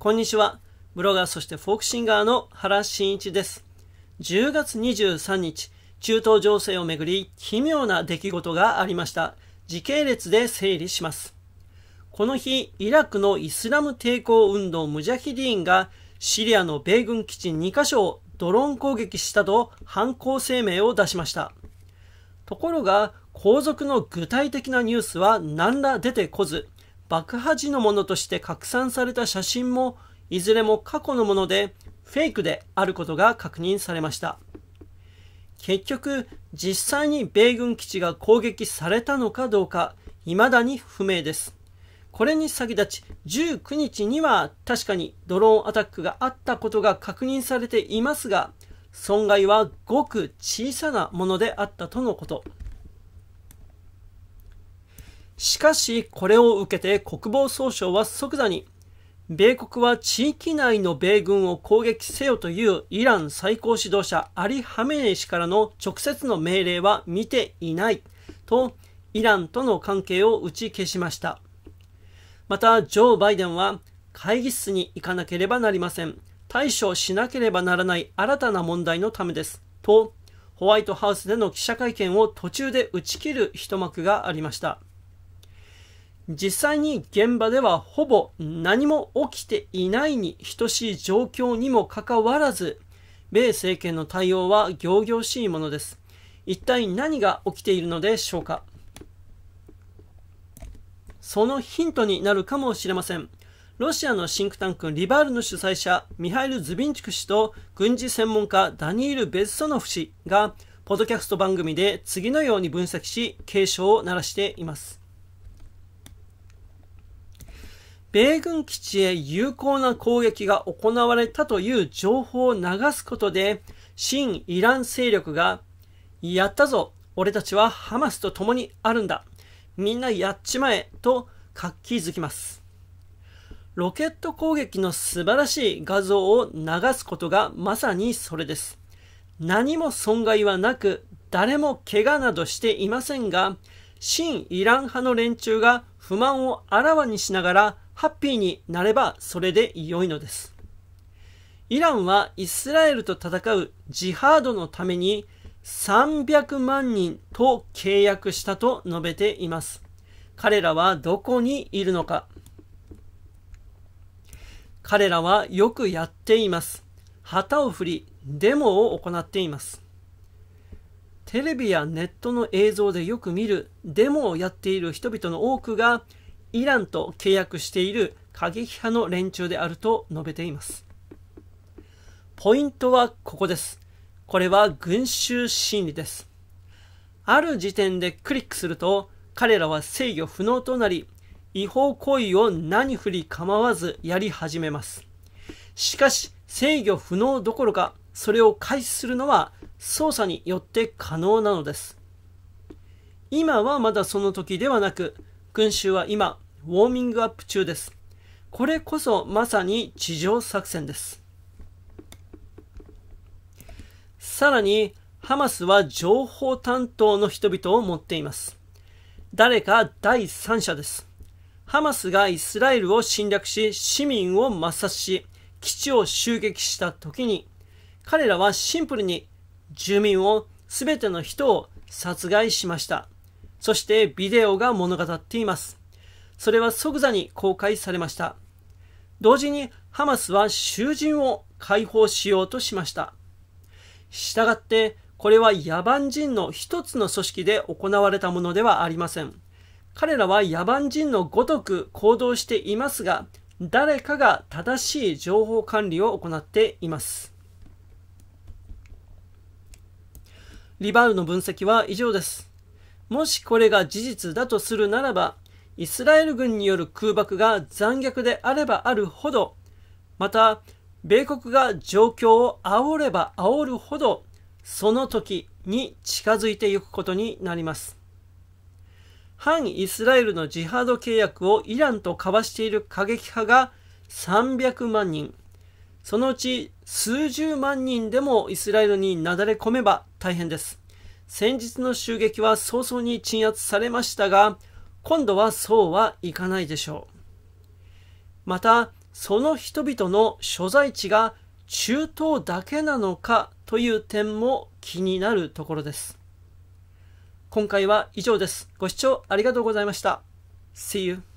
こんにちは。ブロガーそしてフォークシンガーの原慎一です。10月23日、中東情勢をめぐり奇妙な出来事がありました。時系列で整理します。この日、イラクのイスラム抵抗運動ムジャヒディーンがシリアの米軍基地2カ所をドローン攻撃したと犯行声明を出しました。ところが、後続の具体的なニュースは何ら出てこず、爆破時のものとして拡散された写真もいずれも過去のものでフェイクであることが確認されました。結局、実際に米軍基地が攻撃されたのかどうか、未だに不明です。これに先立ち、19日には確かにドローンアタックがあったことが確認されていますが、損害はごく小さなものであったとのこと。しかし、これを受けて国防総省は即座に、米国は地域内の米軍を攻撃せよというイラン最高指導者アリ・ハメネイ氏からの直接の命令は見ていないとイランとの関係を打ち消しました。また、ジョー・バイデンは会議室に行かなければなりません。対処しなければならない新たな問題のためです。と、ホワイトハウスでの記者会見を途中で打ち切る一幕がありました。実際に現場ではほぼ何も起きていないに等しい状況にもかかわらず、米政権の対応は行々しいものです。一体何が起きているのでしょうかそのヒントになるかもしれません。ロシアのシンクタンクリバールの主催者ミハイル・ズビンチュク氏と軍事専門家ダニール・ベッソノフ氏がポッドキャスト番組で次のように分析し警鐘を鳴らしています。米軍基地へ有効な攻撃が行われたという情報を流すことで、新イラン勢力が、やったぞ俺たちはハマスと共にあるんだみんなやっちまえと活気づきます。ロケット攻撃の素晴らしい画像を流すことがまさにそれです。何も損害はなく、誰も怪我などしていませんが、新イラン派の連中が不満をあらわにしながらハッピーになればそれで良いのです。イランはイスラエルと戦うジハードのために300万人と契約したと述べています。彼らはどこにいるのか彼らはよくやっています。旗を振り、デモを行っています。テレビやネットの映像でよく見るデモをやっている人々の多くがイランと契約している過激派の連中であると述べています。ポイントはここです。これは群衆心理です。ある時点でクリックすると、彼らは制御不能となり、違法行為を何不り構わずやり始めます。しかし、制御不能どころか、それを開始するのは捜査によって可能なのです。今はまだその時ではなく、群衆は今、ウォーミングアップ中です。これこそまさに地上作戦です。さらに、ハマスは情報担当の人々を持っています。誰か第三者です。ハマスがイスラエルを侵略し、市民を抹殺し、基地を襲撃した時に、彼らはシンプルに住民を全ての人を殺害しました。そしてビデオが物語っています。それは即座に公開されました。同時にハマスは囚人を解放しようとしました。従って、これは野蛮人の一つの組織で行われたものではありません。彼らは野蛮人のごとく行動していますが、誰かが正しい情報管理を行っています。リバウの分析は以上です。もしこれが事実だとするならば、イスラエル軍による空爆が残虐であればあるほど、また、米国が状況を煽れば煽るほど、その時に近づいていくことになります。反イスラエルのジハード契約をイランと交わしている過激派が300万人、そのうち数十万人でもイスラエルになだれ込めば大変です。先日の襲撃は早々に鎮圧されましたが、今度はそうはいかないでしょう。また、その人々の所在地が中東だけなのかという点も気になるところです。今回は以上です。ご視聴ありがとうございました。See you.